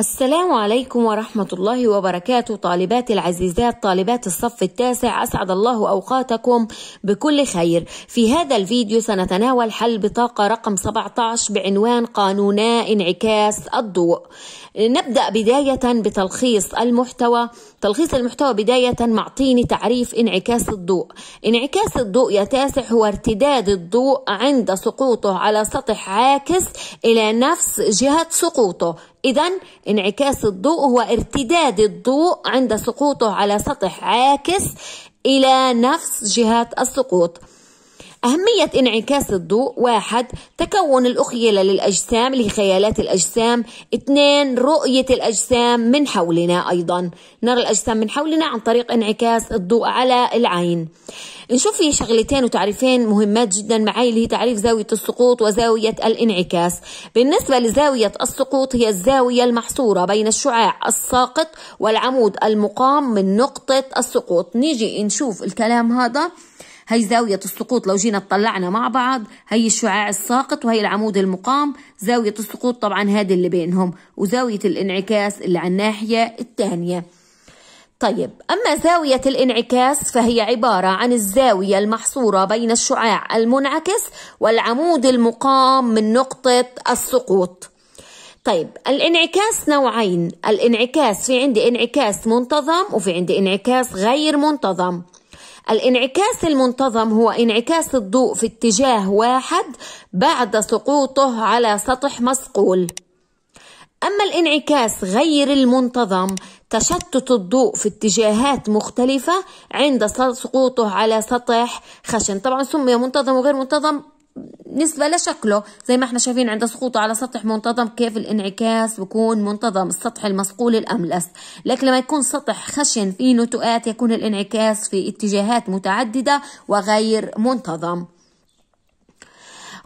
السلام عليكم ورحمة الله وبركاته طالبات العزيزات طالبات الصف التاسع أسعد الله أوقاتكم بكل خير في هذا الفيديو سنتناول حل بطاقة رقم 17 بعنوان قانونا انعكاس الضوء نبدأ بداية بتلخيص المحتوى تلخيص المحتوى بداية معطيني تعريف انعكاس الضوء انعكاس الضوء يا تاسع هو ارتداد الضوء عند سقوطه على سطح عاكس إلى نفس جهة سقوطه إذا انعكاس الضوء هو ارتداد الضوء عند سقوطه على سطح عاكس إلى نفس جهات السقوط أهمية انعكاس الضوء واحد تكون الأخيلة للأجسام لخيالات الأجسام اثنين رؤية الأجسام من حولنا أيضا نرى الأجسام من حولنا عن طريق انعكاس الضوء على العين نشوف في شغلتين وتعريفين مهمات جدا معي اللي هي تعريف زاوية السقوط وزاوية الانعكاس بالنسبة لزاوية السقوط هي الزاوية المحصورة بين الشعاع الساقط والعمود المقام من نقطة السقوط نيجي نشوف الكلام هذا هي زاوية السقوط لو جينا اطلعنا مع بعض هي الشعاع الساقط وهي العمود المقام زاوية السقوط طبعا هذه اللي بينهم وزاوية الانعكاس اللي على الناحية الثانية طيب أما زاوية الانعكاس فهي عبارة عن الزاوية المحصورة بين الشعاع المنعكس والعمود المقام من نقطة السقوط طيب الانعكاس نوعين الانعكاس في عندي انعكاس منتظم وفي عندي انعكاس غير منتظم الانعكاس المنتظم هو انعكاس الضوء في اتجاه واحد بعد سقوطه على سطح مسقول أما الانعكاس غير المنتظم تشتت الضوء في اتجاهات مختلفة عند سقوطه على سطح خشن طبعا سمي منتظم وغير منتظم نسبة لشكله زي ما احنا شايفين عند سقوطه على سطح منتظم كيف الانعكاس بكون منتظم السطح المصقول الأملس لكن لما يكون سطح خشن فيه نتوءات يكون الانعكاس في اتجاهات متعددة وغير منتظم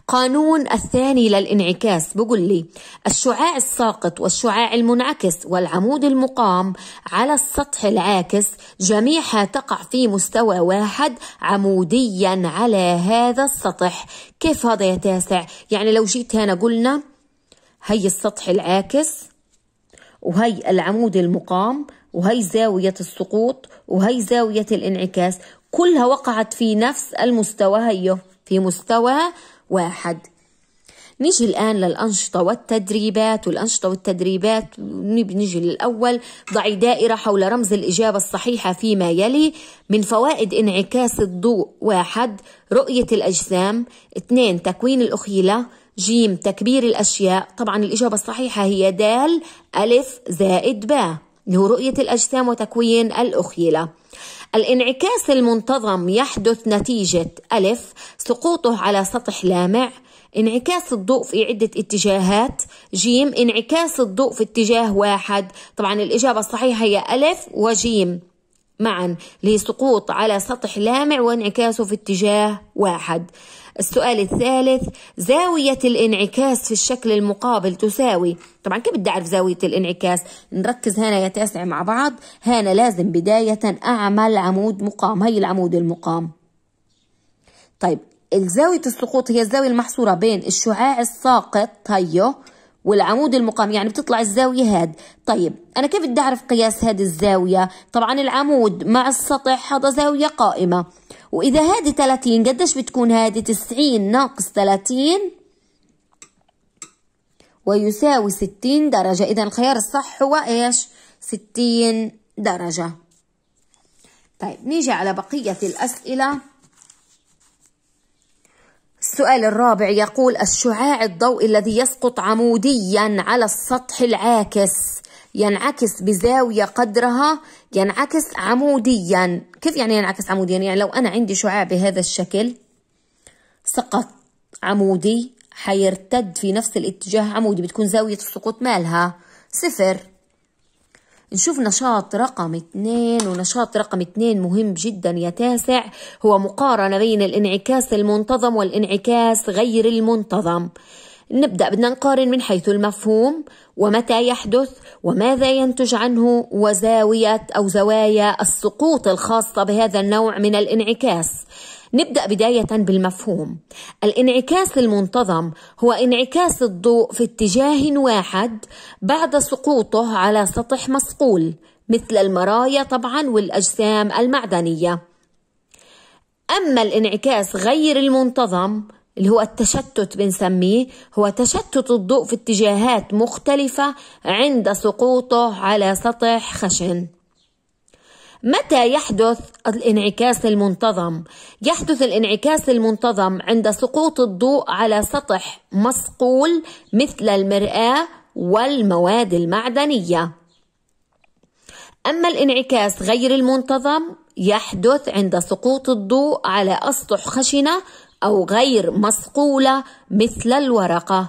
قانون الثاني للانعكاس بقول لي الشعاع الساقط والشعاع المنعكس والعمود المقام على السطح العاكس جميعها تقع في مستوى واحد عموديا على هذا السطح كيف هذا يا تاسع يعني لو جيت هنا قلنا هي السطح العاكس وهي العمود المقام وهي زاوية السقوط وهي زاوية الانعكاس كلها وقعت في نفس المستوى هيو في مستوى واحد نيجي الآن للأنشطة والتدريبات والأنشطة والتدريبات نيجي للأول ضعي دائرة حول رمز الإجابة الصحيحة فيما يلي من فوائد انعكاس الضوء واحد رؤية الأجسام اثنين تكوين الأخيلة جيم تكبير الأشياء طبعا الإجابة الصحيحة هي دال ألف زائد باء اللي هو رؤية الأجسام وتكوين الأخيلة الانعكاس المنتظم يحدث نتيجة ألف سقوطه على سطح لامع انعكاس الضوء في عدة اتجاهات جيم انعكاس الضوء في اتجاه واحد طبعا الإجابة الصحيحة هي ألف وجيم معا لسقوط على سطح لامع وانعكاسه في اتجاه واحد السؤال الثالث زاوية الانعكاس في الشكل المقابل تساوي طبعا كيف بدي أعرف زاوية الانعكاس نركز هنا يا تاسع مع بعض هنا لازم بداية أعمل عمود مقام هي العمود المقام طيب الزاوية السقوط هي الزاوية المحصورة بين الشعاع الساقط هيو والعمود المقام يعني بتطلع الزاوية هاد طيب أنا كيف بدي أعرف قياس هاد الزاوية طبعا العمود مع السطح هذا زاوية قائمة وإذا هادي 30 قديش بتكون هادي 90 ناقص 30 ويساوي 60 درجة إذا الخيار الصح هو إيش 60 درجة طيب نيجي على بقية الأسئلة السؤال الرابع يقول الشعاع الضوئي الذي يسقط عموديا على السطح العاكس ينعكس بزاوية قدرها ينعكس عموديا كيف يعني ينعكس عموديا يعني لو أنا عندي شعاع بهذا الشكل سقط عمودي حيرتد في نفس الاتجاه عمودي بتكون زاوية السقوط مالها صفر نشوف نشاط رقم اثنين ونشاط رقم اثنين مهم جدا يا تاسع هو مقارنة بين الانعكاس المنتظم والانعكاس غير المنتظم نبدأ بدنا نقارن من حيث المفهوم ومتى يحدث وماذا ينتج عنه وزاوية أو زوايا السقوط الخاصة بهذا النوع من الانعكاس نبدأ بداية بالمفهوم الانعكاس المنتظم هو انعكاس الضوء في اتجاه واحد بعد سقوطه على سطح مصقول مثل المرايا طبعا والأجسام المعدنية أما الانعكاس غير المنتظم اللي هو التشتت بنسميه هو تشتت الضوء في اتجاهات مختلفة عند سقوطه على سطح خشن متى يحدث الانعكاس المنتظم يحدث الانعكاس المنتظم عند سقوط الضوء على سطح مصقول مثل المراه والمواد المعدنيه اما الانعكاس غير المنتظم يحدث عند سقوط الضوء على اسطح خشنه او غير مصقوله مثل الورقه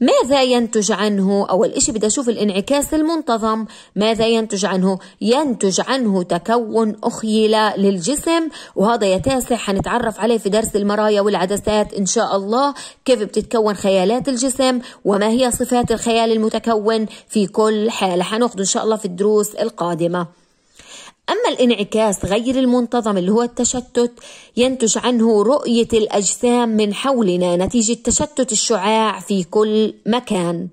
ماذا ينتج عنه أول إشي بدي أشوف الانعكاس المنتظم ماذا ينتج عنه ينتج عنه تكون أخيلة للجسم وهذا يا تاسع حنتعرف عليه في درس المرايا والعدسات إن شاء الله كيف بتتكون خيالات الجسم وما هي صفات الخيال المتكون في كل حالة حنأخذ إن شاء الله في الدروس القادمة أما الانعكاس غير المنتظم اللي هو التشتت ينتج عنه رؤية الأجسام من حولنا نتيجة تشتت الشعاع في كل مكان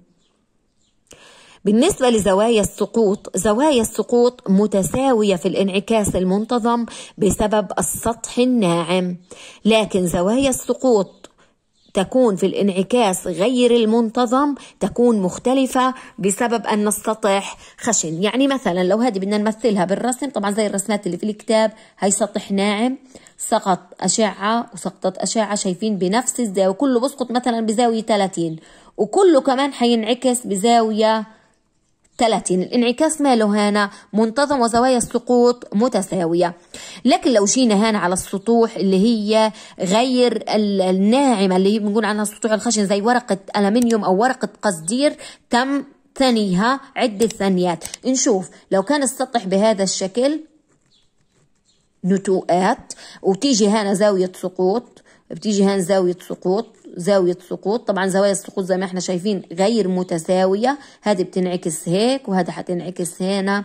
بالنسبة لزوايا السقوط زوايا السقوط متساوية في الانعكاس المنتظم بسبب السطح الناعم لكن زوايا السقوط تكون في الانعكاس غير المنتظم تكون مختلفة بسبب أن السطح خشن يعني مثلا لو هذه بدنا نمثلها بالرسم طبعا زي الرسمات اللي في الكتاب هي سطح ناعم سقط أشعة وسقطت أشعة شايفين بنفس الزاوية كله بسقط مثلا بزاوية 30 وكله كمان حينعكس بزاوية 30 الانعكاس ماله هنا منتظم وزوايا السقوط متساوية لكن لو جينا هنا على السطوح اللي هي غير الناعمة اللي بنقول عنها السطوح الخشن زي ورقة ألمنيوم أو ورقة قصدير تم ثنيها عدة ثنيات نشوف لو كان السطح بهذا الشكل نتوءات وتيجي هنا زاوية سقوط بتيجي هان زاوية سقوط زاوية سقوط طبعا زوايا السقوط زي ما احنا شايفين غير متساوية هذه بتنعكس هيك وهذا حتنعكس هنا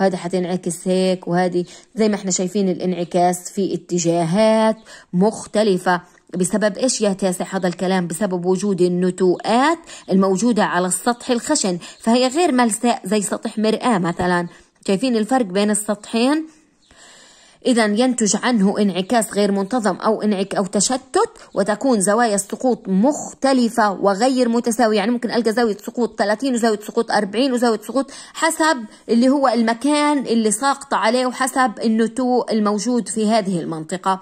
وهذا حتنعكس هيك وهذه زي ما احنا شايفين الانعكاس في اتجاهات مختلفة بسبب ايش يا تاسع هذا الكلام بسبب وجود النتوءات الموجودة على السطح الخشن فهي غير ملساء زي سطح مرآة مثلا شايفين الفرق بين السطحين إذا ينتج عنه انعكاس غير منتظم أو انعك أو تشتت وتكون زوايا السقوط مختلفة وغير متساوية يعني ممكن ألقى زاوية سقوط 30 وزاوية سقوط 40 وزاوية سقوط حسب اللي هو المكان اللي ساقطة عليه وحسب النتوء الموجود في هذه المنطقة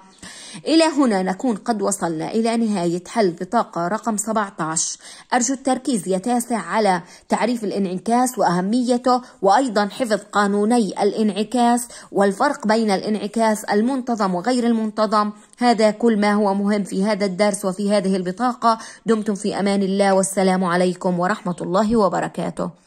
إلى هنا نكون قد وصلنا إلى نهاية حل بطاقة رقم 17 أرجو التركيز يتاسع على تعريف الانعكاس وأهميته وأيضا حفظ قانوني الانعكاس والفرق بين الانعكاس المنتظم وغير المنتظم هذا كل ما هو مهم في هذا الدرس وفي هذه البطاقة دمتم في أمان الله والسلام عليكم ورحمة الله وبركاته